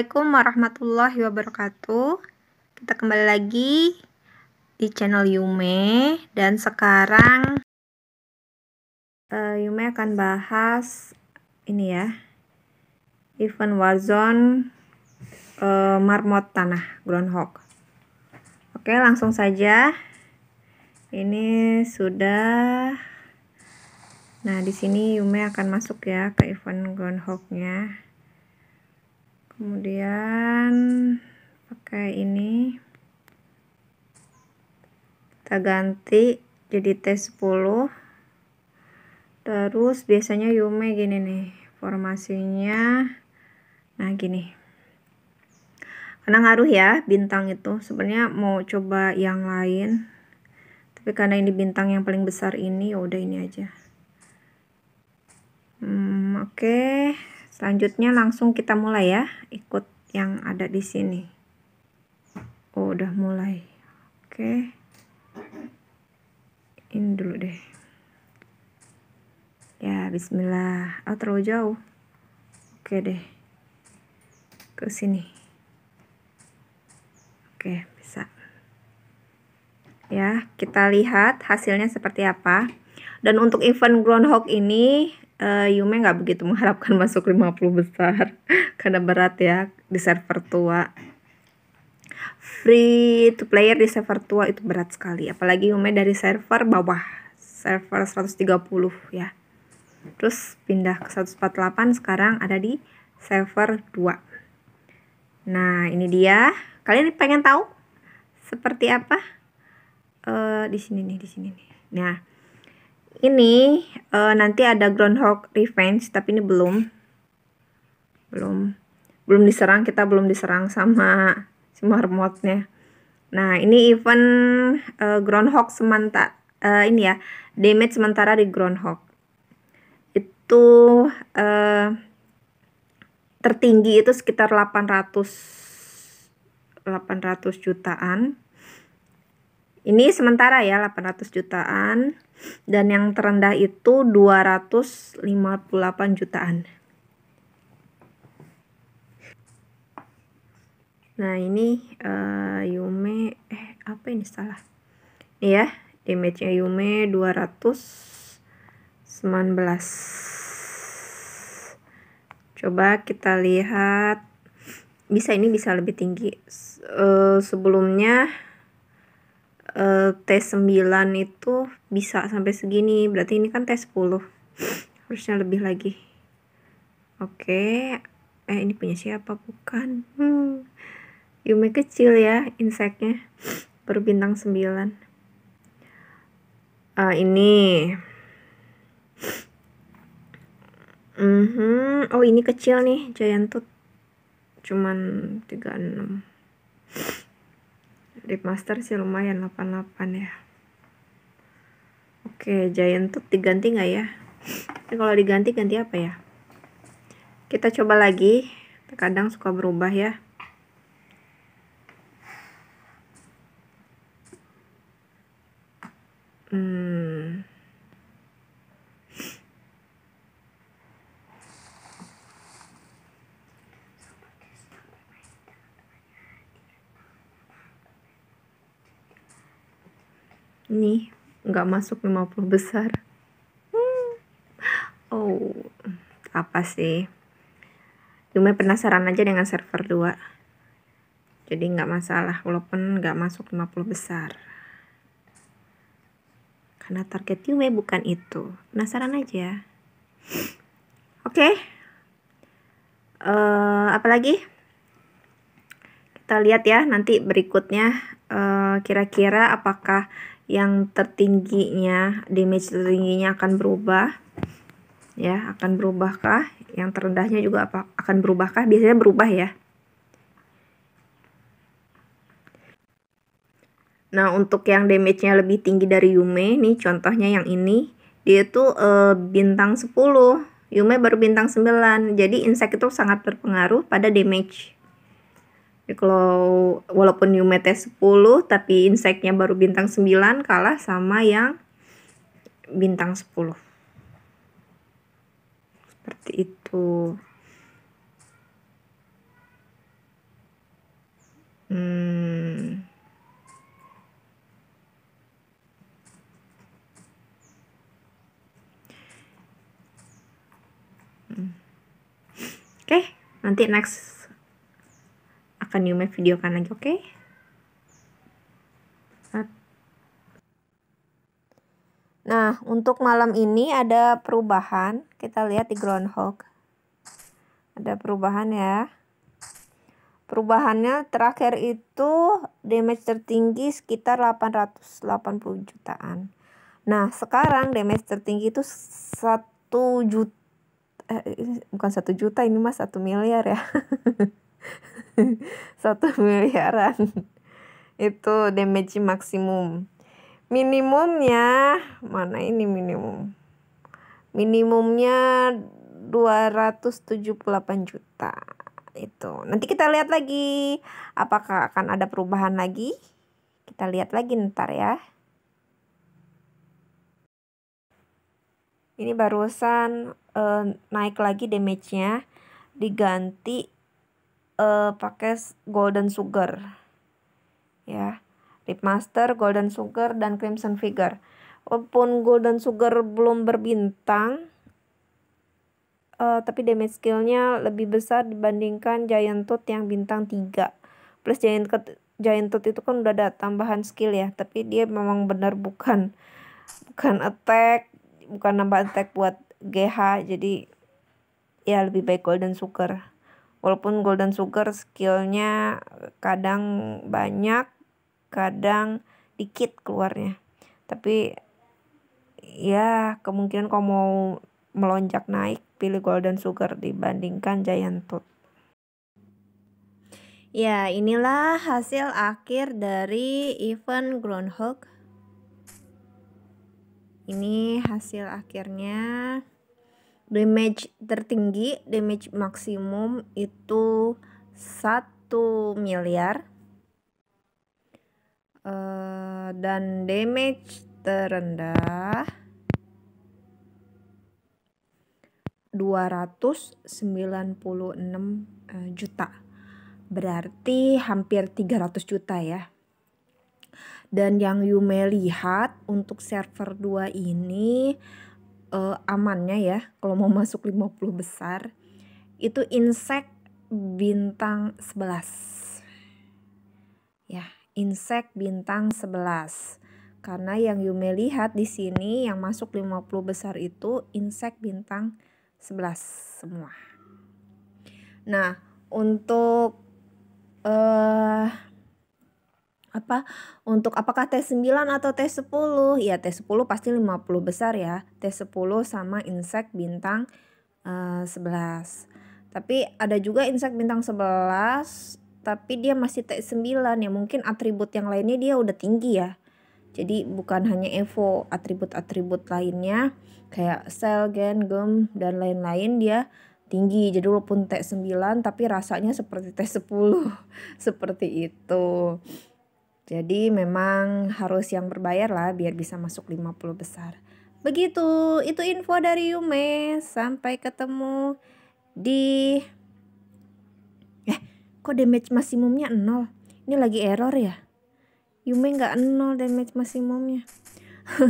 Assalamualaikum warahmatullahi wabarakatuh. Kita kembali lagi di channel Yume dan sekarang uh, Yume akan bahas ini ya. Event Warzone uh, marmot tanah groundhog. Oke, langsung saja. Ini sudah Nah, di sini Yume akan masuk ya ke event groundhognya kemudian pakai ini kita ganti jadi T10 terus biasanya Yume gini nih formasinya nah gini karena ngaruh ya bintang itu sebenarnya mau coba yang lain tapi karena ini bintang yang paling besar ini ya udah ini aja hmm, oke okay. Selanjutnya langsung kita mulai ya, ikut yang ada di sini. Oh, udah mulai. Oke. Ini dulu deh. Ya, bismillah. Oh, terlalu jauh. Oke deh. Ke sini. Oke, bisa. Ya, kita lihat hasilnya seperti apa. Dan untuk event groundhog ini uh, Yume nggak begitu mengharapkan masuk 50 besar karena berat ya di server tua. Free to player di server tua itu berat sekali, apalagi Yume dari server bawah, server 130 ya. Terus pindah ke 148 sekarang ada di server 2. Nah, ini dia. Kalian pengen tahu seperti apa? Uh, di sini nih, di sini nih. Nah, ini uh, nanti ada Groundhog Revenge tapi ini belum belum belum diserang kita belum diserang sama si marmotnya nah ini event uh, Groundhog sementara uh, eh, ini ya damage sementara di Groundhog itu uh, tertinggi itu sekitar 800 800 jutaan ini sementara ya 800 jutaan dan yang terendah itu 258 jutaan. Nah, ini uh, Yume eh apa ini salah. ini ya, damage-nya Yume 219. Coba kita lihat bisa ini bisa lebih tinggi. Uh, sebelumnya tes eh, T9 itu bisa sampai segini berarti ini kan T10 harusnya lebih lagi oke okay. eh ini punya siapa bukan hmm. Yume kecil ya inseknya berbintang 9 uh, ini mm -hmm. oh ini kecil nih giant tooth cuman 36 rip Master sih lumayan 88 ya. Oke, Giant Tube diganti nggak ya? Ini kalau diganti ganti apa ya? Kita coba lagi. Kadang suka berubah ya. Hmm. nih nggak masuk 50 besar hmm. oh apa sih cuma penasaran aja dengan server 2 jadi nggak masalah walaupun nggak masuk 50 besar karena target Yume bukan itu penasaran aja oke okay. uh, eh, apalagi kita lihat ya nanti berikutnya eh, kira-kira uh, kira -kira apakah yang tertingginya damage tertingginya akan berubah ya akan berubahkah yang terendahnya juga apa akan berubahkah biasanya berubah ya nah untuk yang damage-nya lebih tinggi dari Yume nih contohnya yang ini dia tuh e, bintang 10 Yume baru bintang 9 jadi insect itu sangat berpengaruh pada damage kalau walaupun new mate 10 tapi insectnya baru bintang 9 kalah sama yang bintang 10 seperti itu hmm. hmm. Oke, okay, nanti next akan Yume videokan lagi, oke? Okay? Nah, untuk malam ini ada perubahan. Kita lihat di groundhog. Ada perubahan ya. Perubahannya terakhir itu damage tertinggi sekitar 880 jutaan. Nah, sekarang damage tertinggi itu 1 juta eh, eh, bukan satu juta ini Mas satu miliar ya. satu miliaran itu damage maksimum minimumnya mana ini minimum minimumnya 278 juta itu nanti kita lihat lagi apakah akan ada perubahan lagi kita lihat lagi ntar ya ini barusan eh, naik lagi damage-nya diganti uh, pakai golden sugar ya lip master golden sugar dan crimson figure walaupun golden sugar belum berbintang uh, tapi damage skillnya lebih besar dibandingkan giant tooth yang bintang 3 plus giant giant tooth itu kan udah ada tambahan skill ya tapi dia memang benar bukan bukan attack bukan nambah attack buat GH jadi ya lebih baik golden sugar walaupun Golden Sugar skillnya kadang banyak kadang dikit keluarnya tapi ya kemungkinan kau mau melonjak naik pilih Golden Sugar dibandingkan Giant Tooth Ya, inilah hasil akhir dari event Groundhog. Ini hasil akhirnya damage tertinggi damage maksimum itu 1 miliar uh, dan damage terendah 296 uh, eh, juta berarti hampir 300 juta ya dan yang Yume lihat untuk server 2 ini uh, amannya ya kalau mau masuk 50 besar itu insek bintang 11 ya insek bintang 11 karena yang Yume lihat di sini yang masuk 50 besar itu insek bintang 11 semua nah untuk eh uh, apa untuk apakah tes 9 atau tes 10? Ya tes 10 pasti 50 besar ya. Tes 10 sama insek bintang uh, eh, 11. Tapi ada juga insek bintang 11 tapi dia masih tes 9 ya mungkin atribut yang lainnya dia udah tinggi ya. Jadi bukan hanya Evo, atribut-atribut lainnya kayak sel, gen, gem dan lain-lain dia tinggi. Jadi walaupun tes 9 tapi rasanya seperti tes 10. seperti itu. Jadi memang harus yang berbayar lah biar bisa masuk 50 besar. Begitu, itu info dari Yume. Sampai ketemu di... Eh, kok damage maksimumnya 0? Ini lagi error ya? Yume nggak 0 damage maksimumnya.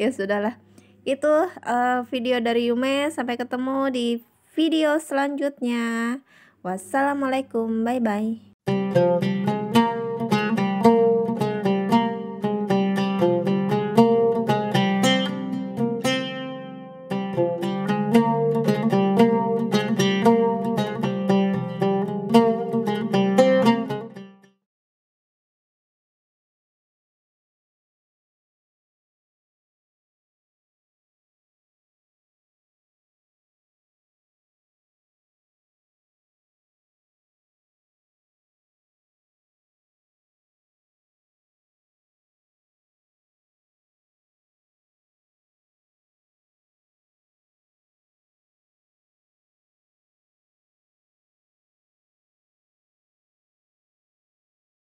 ya sudahlah. Itu uh, video dari Yume. Sampai ketemu di video selanjutnya. Wassalamualaikum. Bye-bye. Thank you.